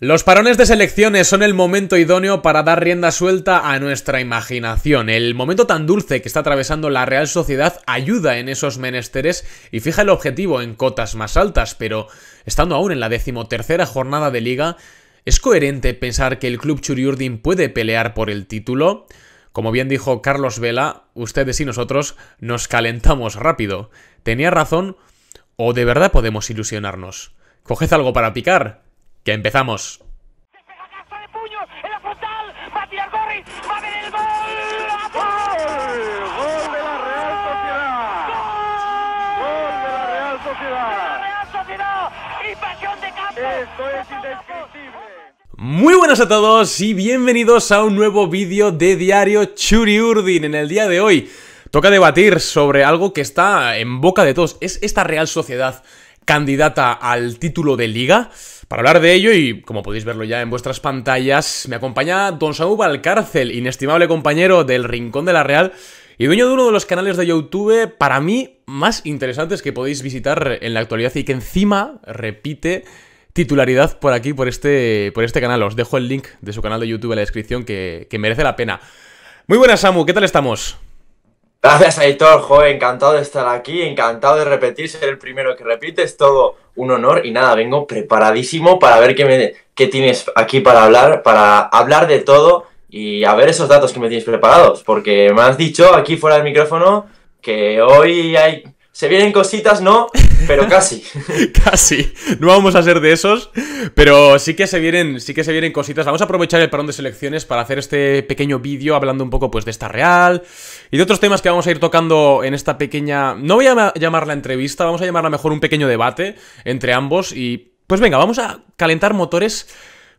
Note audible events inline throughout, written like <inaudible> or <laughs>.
Los parones de selecciones son el momento idóneo para dar rienda suelta a nuestra imaginación. El momento tan dulce que está atravesando la Real Sociedad ayuda en esos menesteres y fija el objetivo en cotas más altas, pero estando aún en la decimotercera jornada de liga, ¿es coherente pensar que el club Churiurdin puede pelear por el título? Como bien dijo Carlos Vela, ustedes y nosotros nos calentamos rápido. ¿Tenía razón o de verdad podemos ilusionarnos? ¿Coged algo para picar? Que empezamos. Muy buenas a todos y bienvenidos a un nuevo vídeo de Diario Churi Urdin. En el día de hoy toca debatir sobre algo que está en boca de todos. ¿Es esta Real Sociedad candidata al título de liga? Para hablar de ello, y como podéis verlo ya en vuestras pantallas, me acompaña Don Samu Valcárcel, inestimable compañero del Rincón de la Real y dueño de uno de los canales de YouTube, para mí, más interesantes que podéis visitar en la actualidad y que encima repite titularidad por aquí, por este, por este canal. Os dejo el link de su canal de YouTube en la descripción que, que merece la pena. Muy buenas, Samu, ¿qué tal estamos? Gracias, Aitor, joven, encantado de estar aquí, encantado de repetir, ser el primero que repite, es todo un honor y nada, vengo preparadísimo para ver qué, me, qué tienes aquí para hablar, para hablar de todo y a ver esos datos que me tienes preparados, porque me has dicho aquí fuera del micrófono que hoy hay... Se vienen cositas, ¿no? pero casi. <laughs> casi. No vamos a ser de esos, pero sí que se vienen, sí que se vienen cositas. Vamos a aprovechar el parón de selecciones para hacer este pequeño vídeo hablando un poco pues de esta real y de otros temas que vamos a ir tocando en esta pequeña, no voy a llamarla entrevista, vamos a llamarla mejor un pequeño debate entre ambos y pues venga, vamos a calentar motores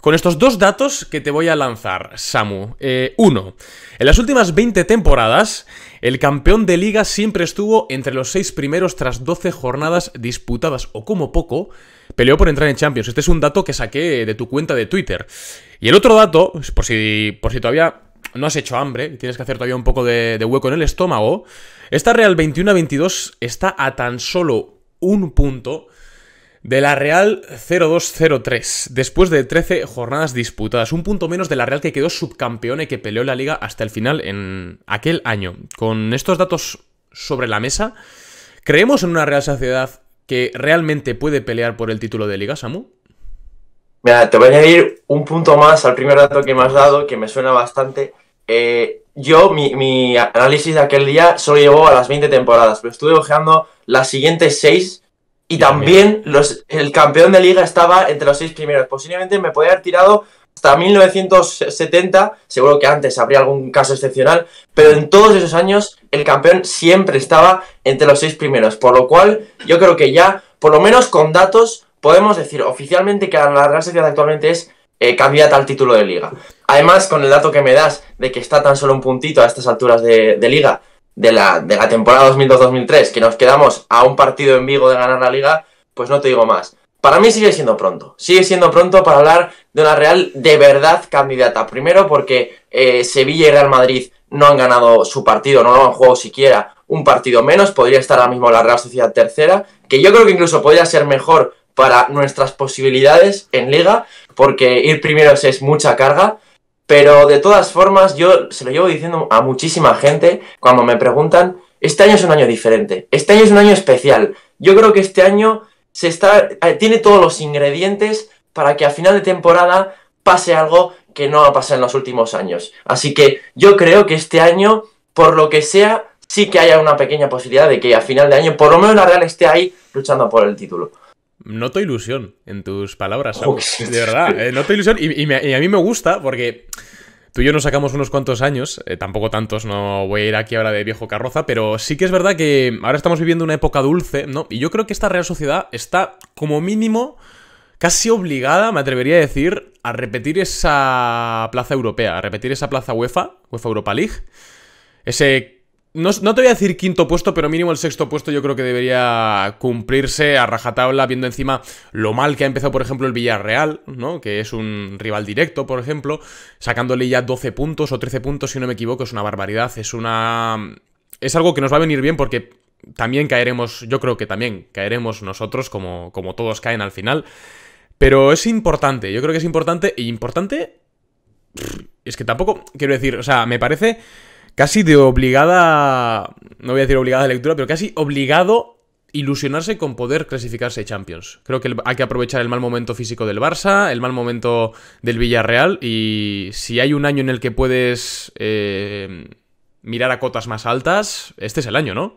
con estos dos datos que te voy a lanzar, Samu. Eh, uno, en las últimas 20 temporadas, el campeón de liga siempre estuvo entre los seis primeros tras 12 jornadas disputadas o como poco, peleó por entrar en Champions. Este es un dato que saqué de tu cuenta de Twitter. Y el otro dato, por si, por si todavía no has hecho hambre, y tienes que hacer todavía un poco de, de hueco en el estómago, esta Real 21-22 está a tan solo un punto de la Real 0203, después de 13 jornadas disputadas, un punto menos de la Real que quedó subcampeona y que peleó la liga hasta el final en aquel año. Con estos datos sobre la mesa, ¿creemos en una Real Sociedad que realmente puede pelear por el título de liga, Samu? Mira, te voy a ir un punto más al primer dato que me has dado, que me suena bastante. Eh, yo, mi, mi análisis de aquel día solo llevó a las 20 temporadas, pero estuve ojeando las siguientes 6 y también los, el campeón de liga estaba entre los seis primeros. Posiblemente me podría haber tirado hasta 1970, seguro que antes habría algún caso excepcional, pero en todos esos años el campeón siempre estaba entre los seis primeros, por lo cual yo creo que ya, por lo menos con datos, podemos decir oficialmente que la Real actualmente es eh, candidata al título de liga. Además, con el dato que me das de que está tan solo un puntito a estas alturas de liga de la, temporada 2002-2003, que nos quedamos a un partido en Vigo de ganar la liga, pues no te digo más. Para mí sigue siendo pronto, sigue siendo pronto para hablar de una Real de verdad candidata. Primero porque eh, Sevilla y Real Madrid no han ganado su partido, no lo han jugado siquiera un partido menos, podría estar ahora mismo la Real Sociedad tercera, que yo creo que incluso podría ser mejor para nuestras posibilidades en liga, porque ir primero es mucha carga, pero de todas formas, yo se lo llevo diciendo a muchísima gente cuando me preguntan, este año es un año diferente, este año es un año especial. Yo creo que este año se está, eh, tiene todos los ingredientes para que a final de temporada pase algo que no ha pasado en los últimos años. Así que yo creo que este año, por lo que sea, sí que haya una pequeña posibilidad de que a final de año, por lo menos la Real esté ahí luchando por el título. Noto ilusión en tus palabras, De verdad, eh, noto ilusión. Y, a mí me gusta porque tú y yo nos sacamos unos cuantos años, eh, tampoco tantos, no voy a ir aquí ahora de viejo carroza, pero sí que es verdad que ahora estamos viviendo una época dulce, ¿no? Y yo creo que esta Real Sociedad está como mínimo casi obligada, me atrevería a decir, a repetir esa plaza europea, a repetir esa plaza UEFA, UEFA Europa League. Ese no, te voy a decir quinto puesto, pero mínimo el sexto puesto yo creo que debería cumplirse a rajatabla, viendo encima lo mal que ha empezado, por ejemplo, el Villarreal, ¿no? Que es un rival directo, por ejemplo, sacándole ya 12 puntos o 13 puntos, si no me equivoco, es una barbaridad, es una... Es algo que nos va a venir bien porque también caeremos, yo creo que también caeremos nosotros, como, como todos caen al final. Pero es importante, yo creo que es importante, y importante... Es que tampoco, quiero decir, o sea, me parece casi de obligada, no voy a decir obligada de lectura, pero casi obligado ilusionarse con poder clasificarse Champions. Creo que hay que aprovechar el mal momento físico del Barça, el mal momento del Villarreal y si hay un año en el que puedes eh, mirar a cotas más altas, este es el año, ¿no?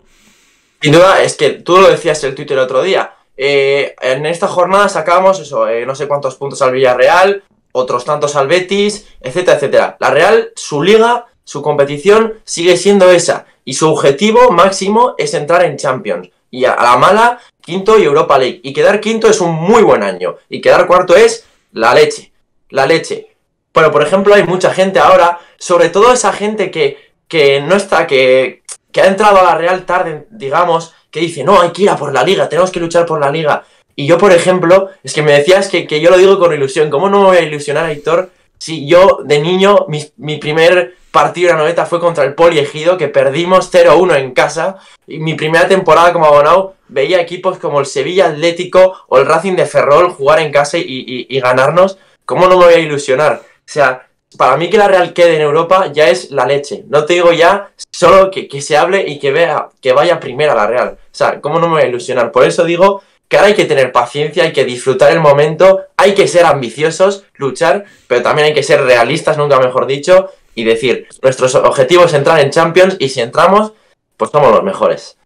Sin duda, es que tú lo decías en el Twitter el otro día. Eh, en esta jornada sacamos eso, eh, no sé cuántos puntos al Villarreal, otros tantos al Betis, etcétera, etcétera. La Real, su liga su competición sigue siendo esa y su objetivo máximo es entrar en Champions y a la mala quinto y Europa League. Y quedar quinto es un muy buen año y quedar cuarto es la leche, la leche. Pero por ejemplo hay mucha gente ahora, sobre todo esa gente que, que no está, que, que ha entrado a la Real tarde, digamos, que dice, no, hay que ir a por la liga, tenemos que luchar por la liga. Y yo, por ejemplo, es que me decías que, que yo lo digo con ilusión, ¿cómo no me voy a ilusionar, Héctor? Si yo de niño, mi, mi primer partido de la noveta fue contra el Poli Ejido, que perdimos 0-1 en casa. Y mi primera temporada como abonado veía equipos como el Sevilla Atlético o el Racing de Ferrol jugar en casa y, ganarnos. ¿Cómo no me voy a ilusionar? O sea, para mí que la Real quede en Europa ya es la leche. No te digo ya solo que, se hable y que vea que vaya primera la Real. O sea, ¿cómo no me voy a ilusionar? Por eso digo que ahora hay que tener paciencia, hay que disfrutar el momento, hay que ser ambiciosos, luchar, pero también hay que ser realistas, nunca mejor dicho, y decir, nuestros objetivos es entrar en Champions y si entramos, pues somos los mejores.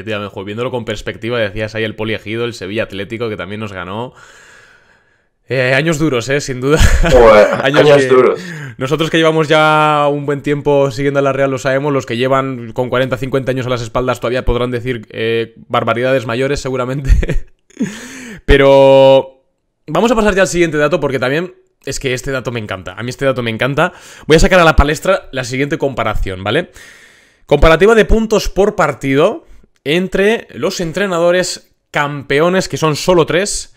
mejor. viéndolo con perspectiva, decías ahí el poliegido, el Sevilla Atlético, que también nos ganó. Eh, años duros, eh, sin duda. <laughs> <laughs> años, duros. Nosotros que llevamos ya un buen tiempo siguiendo a la Real lo sabemos, los que llevan con 40, 50 años a las espaldas todavía podrán decir eh, barbaridades mayores seguramente. <laughs> Pero vamos a pasar ya al siguiente dato porque también es que este dato me encanta. A mí este dato me encanta. Voy a sacar a la palestra la siguiente comparación, ¿vale? Comparativa de puntos por partido entre los entrenadores campeones, que son solo tres,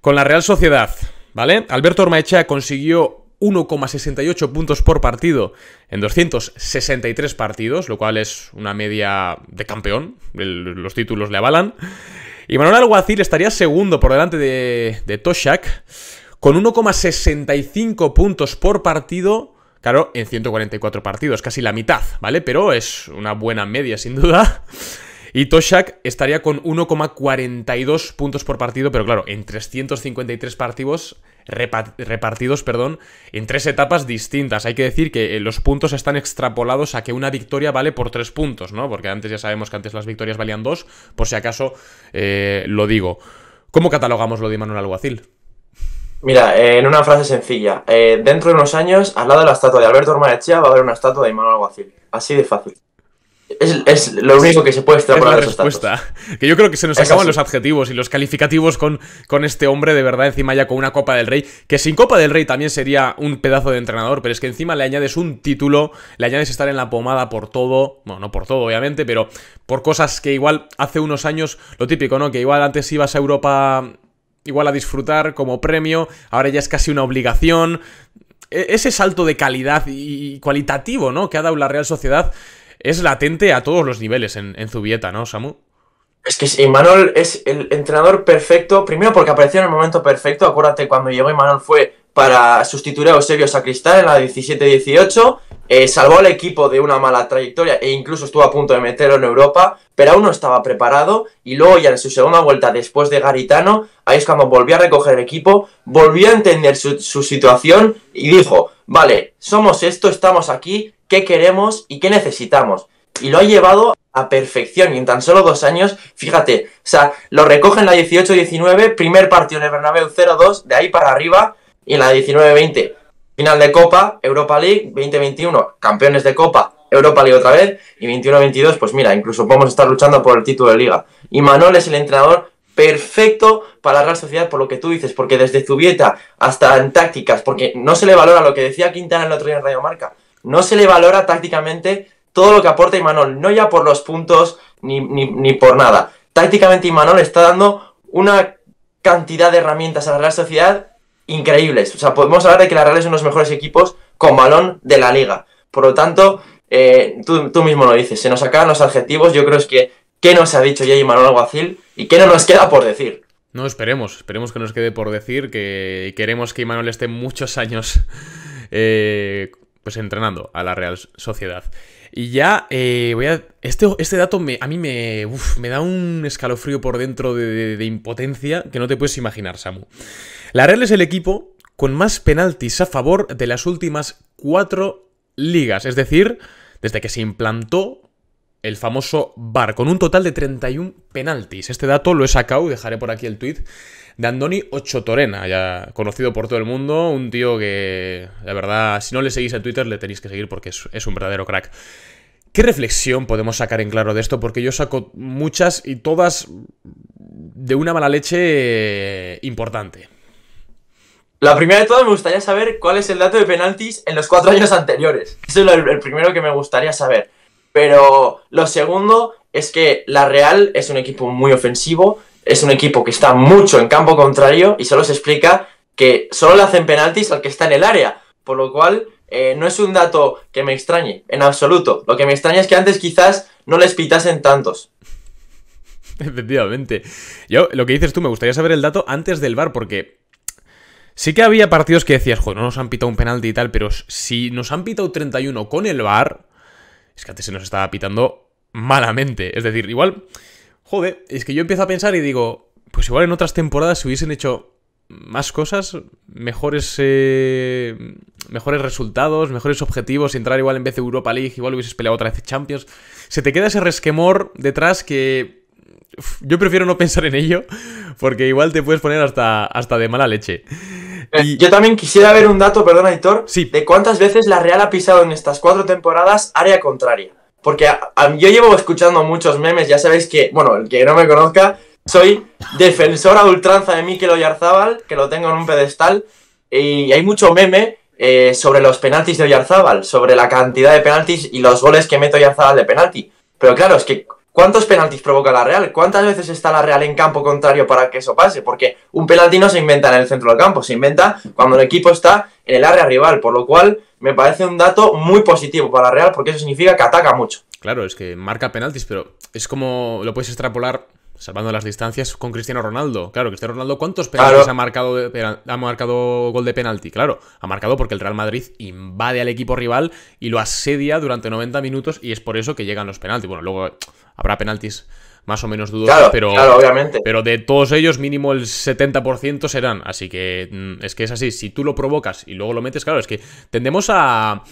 con la Real Sociedad, ¿vale? Alberto Ormaecha consiguió 1,68 puntos por partido en 263 partidos, lo cual es una media de campeón, los títulos le avalan. Y Manuel Alguacil estaría segundo por delante de, de Toshak con 1,65 puntos por partido. Claro, en 144 partidos, casi la mitad, ¿vale? Pero es una buena media, sin duda. Y Toshak estaría con 1,42 puntos por partido, pero claro, en 353 partidos repartidos, perdón, en tres etapas distintas. Hay que decir que eh, los puntos están extrapolados a que una victoria vale por tres puntos, ¿no? Porque antes ya sabemos que antes las victorias valían dos, por si acaso eh, lo digo. ¿Cómo catalogamos lo de Manuel Alguacil? Mira, eh, en una frase sencilla, eh, dentro de unos años, al lado de la estatua de Alberto Ormanechea va a haber una estatua de Immanuel Guacil. Así de fácil. Es, lo único que se puede extrapolar es la respuesta. Que yo creo que se nos acaban los adjetivos y los calificativos con, con este hombre de verdad encima ya con una Copa del Rey, que sin Copa del Rey también sería un pedazo de entrenador, pero es que encima le añades un título, le añades estar en la pomada por todo, bueno, no por todo obviamente, pero por cosas que igual hace unos años, lo típico, ¿no? Que igual antes ibas a Europa igual a disfrutar como premio, ahora ya es casi una obligación. E, ese salto de calidad y cualitativo, ¿no? Que ha dado la Real Sociedad es latente a todos los niveles en, en Zubieta, ¿no, Samu? Es que Imanol es el entrenador perfecto, primero porque apareció en el momento perfecto, acuérdate, cuando llegó Imanol fue para sustituir a Eusebio Sacristán en la 17-18. Eh, salvó al equipo de una mala trayectoria e incluso estuvo a punto de meterlo en Europa, pero aún no estaba preparado. Y luego, ya en su segunda vuelta después de Garitano, ahí es cuando volvió a recoger el equipo, volvió a entender su, situación y dijo: Vale, somos esto, estamos aquí, ¿qué queremos y qué necesitamos? Y lo ha llevado a perfección y en tan solo dos años, fíjate, o sea, lo recoge en la 18-19, primer partido en el Bernabéu 0-2, de ahí para arriba y en la 19-20, final de Copa, Europa League, 2021 campeones de Copa, Europa League otra vez, y 21-22, pues mira, incluso podemos estar luchando por el título de liga. Y Manuel es el entrenador perfecto para la Real Sociedad, por lo que tú dices, porque desde Zubieta hasta en tácticas, porque no se le valora lo que decía Quintana el otro día en Radio Marca, no se le valora tácticamente todo lo que aporta Imanol, no ya por los puntos ni, ni por nada. Tácticamente Imanol está dando una cantidad de herramientas a la Real Sociedad increíbles. O sea, podemos hablar de que la Real es uno de los mejores equipos con balón de la liga. Por lo tanto, eh, tú, mismo lo dices, se nos acaban los adjetivos. Yo creo es que qué nos ha dicho ya Manuel Alguacil y qué no nos queda por decir. No, esperemos, esperemos que nos quede por decir que queremos que Manuel esté muchos años eh, pues entrenando a la Real Sociedad. Y ya, eh, voy a. Este, este dato me, a mí me, me da un escalofrío por dentro de, de, impotencia que no te puedes imaginar, Samu. La Real es el equipo con más penaltis a favor de las últimas cuatro ligas. Es decir, desde que se implantó el famoso bar con un total de 31 penaltis. Este dato lo he sacado dejaré por aquí el tweet de Andoni Ochotorena, ya conocido por todo el mundo, un tío que, la verdad, si no le seguís en Twitter, le tenéis que seguir porque es, un verdadero crack. ¿Qué reflexión podemos sacar en claro de esto? Porque yo saco muchas y todas de una mala leche eh, importante. La primera de todas me gustaría saber cuál es el dato de penaltis en los cuatro años anteriores. Eso es el primero que me gustaría saber. Pero lo segundo es que la Real es un equipo muy ofensivo, es un equipo que está mucho en campo contrario y solo se explica que solo le hacen penaltis al que está en el área. Por lo cual, eh, no es un dato que me extrañe, en absoluto. Lo que me extraña es que antes quizás no les pitasen tantos. <laughs> Efectivamente. Yo, lo que dices tú, me gustaría saber el dato antes del VAR, porque sí que había partidos que decías, joder, no nos han pitado un penalti y tal, pero si nos han pitado 31 con el VAR, es que antes se nos estaba pitando malamente. Es decir, igual, joder, es que yo empiezo a pensar y digo, pues igual en otras temporadas se hubiesen hecho más cosas, mejores, eh, mejores resultados, mejores objetivos, entrar igual en vez de Europa League, igual hubieses peleado otra vez Champions. Se te queda ese resquemor detrás que yo prefiero no pensar en ello, porque igual te puedes poner hasta, hasta de mala leche. Eh, yo también quisiera ver un dato, perdón, Aitor, de cuántas veces la Real ha pisado en estas cuatro temporadas área contraria. Porque yo llevo escuchando muchos memes, ya sabéis que, bueno, el que no me conozca, soy defensor a ultranza de Mikel Oyarzábal, que lo tengo en un pedestal, y hay mucho meme eh, sobre los penaltis de Oyarzábal, sobre la cantidad de penaltis y los goles que mete Oyarzábal de penalti. Pero claro, es que ¿Cuántos penaltis provoca la Real? ¿Cuántas veces está la Real en campo contrario para que eso pase? Porque un penalti no se inventa en el centro del campo, se inventa cuando el equipo está en el área rival, por lo cual me parece un dato muy positivo para la Real porque eso significa que ataca mucho. Claro, es que marca penaltis, pero es como lo puedes extrapolar salvando las distancias con Cristiano Ronaldo. Claro, Cristiano Ronaldo, ¿cuántos penaltis ha, marcado ha marcado gol de penalti? Claro, ha marcado porque el Real Madrid invade al equipo rival y lo asedia durante 90 minutos y es por eso que llegan los penaltis. Bueno, luego habrá penaltis más o menos dudosos, pero, obviamente. pero de todos ellos mínimo el 70% serán. Así que mm, es que es así, si tú lo provocas y luego lo metes, claro, es que tendemos a...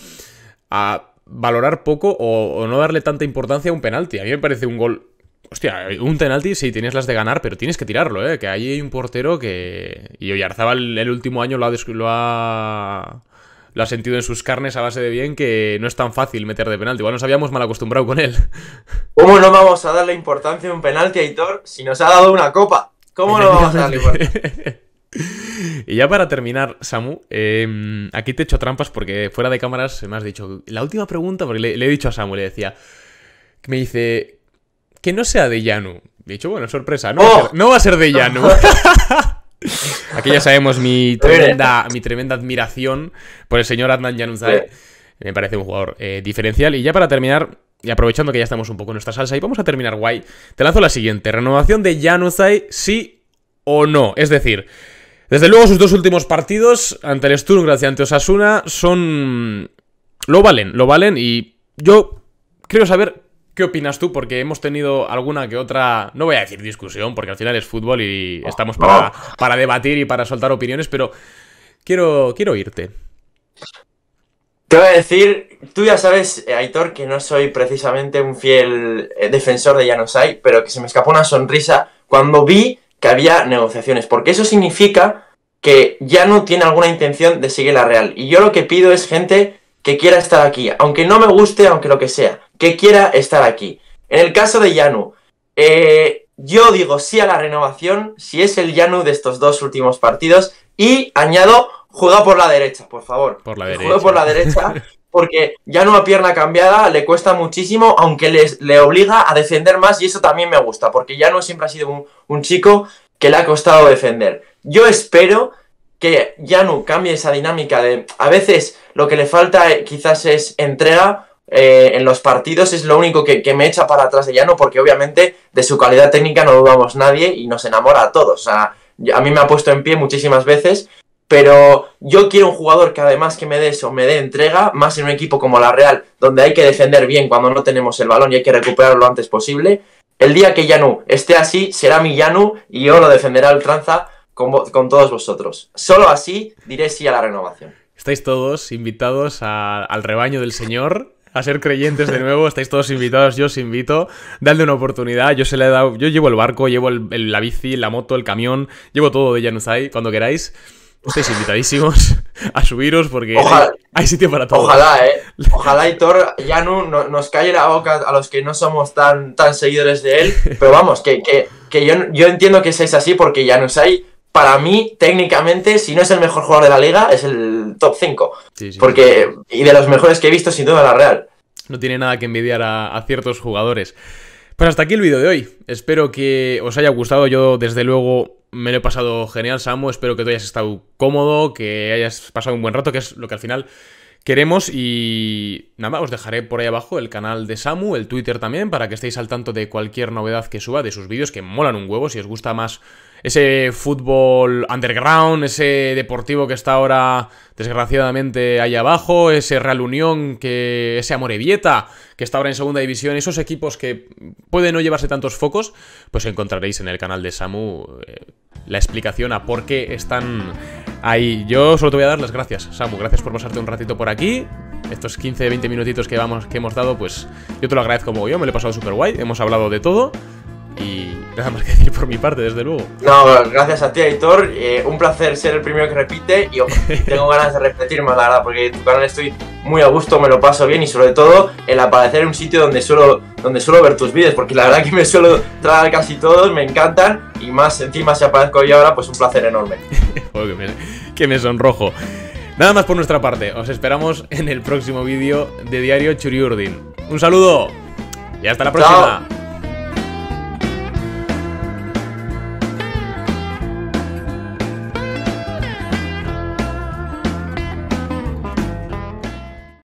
valorar poco o, o no darle tanta importancia a un penalti. A mí me parece un gol Hostia, un penalti sí tienes las de ganar, pero tienes que tirarlo, ¿eh? Que ahí hay un portero que. Y Oyarzabal el último año lo ha, lo ha. sentido en sus carnes a base de bien que no es tan fácil meter de penalti. Bueno, nos habíamos mal acostumbrado con él. ¿Cómo no vamos a darle importancia a un penalti a si nos ha dado una copa? ¿Cómo no vamos a darle importancia? <laughs> Y ya para terminar, Samu, em, aquí te echo trampas porque fuera de cámaras me has dicho la última pregunta, porque le, le he dicho a Samu, le decía, me dice, que no sea de Yanu. De hecho, bueno, sorpresa, no, va, a oh. ser, no va, a ser, de Yanu. <laughs> <laughs> Aquí ya sabemos mi tremenda, mi tremenda admiración por el señor Adnan Yanuzai. Me parece un jugador eh, diferencial. Y ya para terminar, y aprovechando que ya estamos un poco en nuestra salsa y vamos a terminar guay, te lanzo la siguiente. ¿Renovación de Yanuzai, sí o no? Es decir, desde luego sus dos últimos partidos ante el Sturm y ante Osasuna son... Lo valen, lo valen y yo creo saber ¿Qué opinas tú? Porque hemos tenido alguna que otra, no voy a decir discusión, porque al final es fútbol y estamos para, para debatir y para soltar opiniones, pero quiero, quiero irte. Te voy a decir, tú ya sabes, eh, Aitor, que no soy precisamente un fiel eh, defensor de Janosai, pero que se me escapó una sonrisa cuando vi que había negociaciones, porque eso significa que ya no tiene alguna intención de seguir la Real. Y yo lo que pido es gente que quiera estar aquí, aunque no me guste, aunque lo que sea que quiera estar aquí. En el caso de Yanu, eh, yo digo sí a la renovación, si es el Yanu de estos dos últimos partidos, y añado, juega por la derecha, por favor. Por la derecha. Juega por la derecha, <laughs> porque Yanu a pierna cambiada le cuesta muchísimo, aunque le obliga a defender más, y eso también me gusta, porque Yanu siempre ha sido un, un chico que le ha costado defender. Yo espero que Yanu cambie esa dinámica de a veces lo que le falta eh, quizás es entrega eh, en los partidos es lo único que, me echa para atrás de Llano, porque obviamente de su calidad técnica no dudamos nadie y nos enamora a todos. O sea, a mí me ha puesto en pie muchísimas veces, pero yo quiero un jugador que además que me dé eso, me dé entrega, más en un equipo como la Real, donde hay que defender bien cuando no tenemos el balón y hay que recuperarlo lo antes posible. El día que Yanu esté así, será mi Yanu y yo lo defenderé al tranza con, todos vosotros. Solo así diré sí a la renovación. Estáis todos invitados al rebaño del Señor a ser creyentes de nuevo. Estáis todos invitados, yo os invito. Dadle una oportunidad. Yo se le dado. Yo llevo el barco, llevo la bici, la moto, el camión, llevo todo de Yanusai. cuando queráis. Estáis invitadísimos <laughs> a subiros porque hay, sitio para todos. Ojalá, ¿eh? Ojalá Hitor Yanu no, nos cae la boca a los que no somos tan, tan seguidores de él. Pero vamos, que, que, que yo, yo entiendo que seáis así porque Yanusai para mí, técnicamente, si no es el mejor jugador de la liga, es el top 5. porque, y de los mejores que he visto, sin duda, la Real. No tiene nada que envidiar a, ciertos jugadores. Pues hasta aquí el vídeo de hoy. Espero que os haya gustado. Yo, desde luego, me lo he pasado genial, Samu. Espero que tú hayas estado cómodo, que hayas pasado un buen rato, que es lo que al final queremos. Y nada, os dejaré por ahí abajo el canal de Samu, el Twitter también, para que estéis al tanto de cualquier novedad que suba, de sus vídeos, que molan un huevo. Si os gusta más ese fútbol underground, ese deportivo que está ahora desgraciadamente ahí abajo, ese Real Unión, que, ese Vieta que está ahora en segunda división, esos equipos que pueden no llevarse tantos focos, pues encontraréis en el canal de Samu eh, la explicación a por qué están ahí. Yo solo te voy a dar las gracias, Samu, gracias por pasarte un ratito por aquí. Estos 15-20 minutitos que, que hemos dado, pues yo te lo agradezco como yo, me lo he pasado súper guay, hemos hablado de todo. Y nada más que decir por mi parte, desde luego. No, gracias a ti, editor. Eh, un placer ser el primero que repite y oh, <laughs> tengo ganas de repetir la verdad, porque en tu canal estoy muy a gusto, me lo paso bien y sobre todo el aparecer en un sitio donde suelo, donde suelo ver tus vídeos, porque la verdad que me suelo traer casi todos, me encantan y más encima si aparezco hoy ahora, pues un placer enorme. <laughs> que, me, sonrojo. Nada más por nuestra parte, os esperamos en el próximo vídeo de Diario Churiurdin. Un saludo y hasta la próxima.